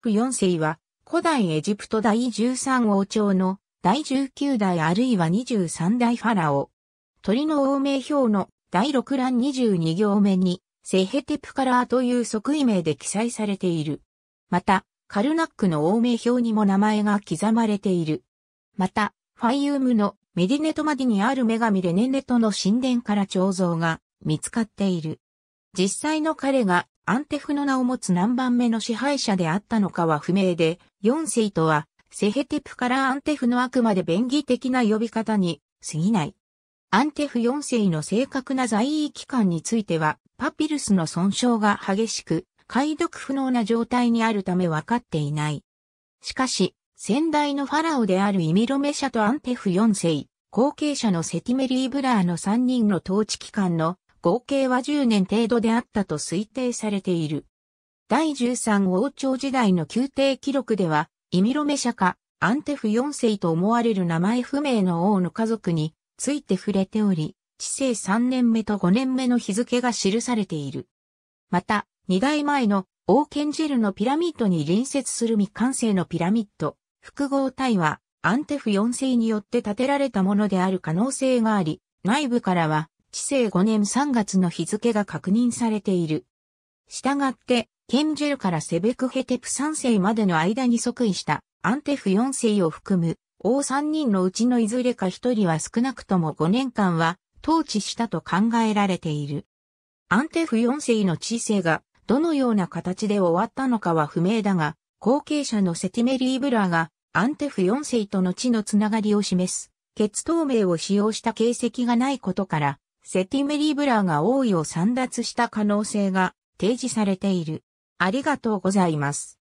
プ4世は古代エジプト第13王朝の第19代あるいは23代ファラオ。鳥の王名表の第6欄22行目にセヘテプカラーという即位名で記載されている。また、カルナックの王名表にも名前が刻まれている。また、ファイユームのメディネトマディにある女神レネネトの神殿から彫像が見つかっている。実際の彼がアンテフの名を持つ何番目の支配者であったのかは不明で、4世とは、セヘテプからアンテフのあくまで便宜的な呼び方に過ぎない。アンテフ4世の正確な在位期間については、パピルスの損傷が激しく、解読不能な状態にあるため分かっていない。しかし、先代のファラオであるイミロメ社とアンテフ4世、後継者のセティメリー・ブラーの3人の統治期間の合計は10年程度であったと推定されている。第13王朝時代の宮廷記録では、イミロメ社家か、アンテフ4世と思われる名前不明の王の家族について触れており、治世3年目と5年目の日付が記されている。また、2代前の王ケンジェルのピラミッドに隣接する未完成のピラミッド、複合体はアンテフ4世によって建てられたものである可能性があり、内部からは治世5年3月の日付が確認されている。従って、ケンジェルからセベクヘテプ3世までの間に即位したアンテフ4世を含む王3人のうちのいずれか1人は少なくとも5年間は統治したと考えられている。アンテフ4世の治世がどのような形で終わったのかは不明だが、後継者のセティメリー・ブラーがアンテフ4世との地のつながりを示す、血透明を使用した形跡がないことから、セティメリー・ブラーが王位を散奪した可能性が提示されている。ありがとうございます。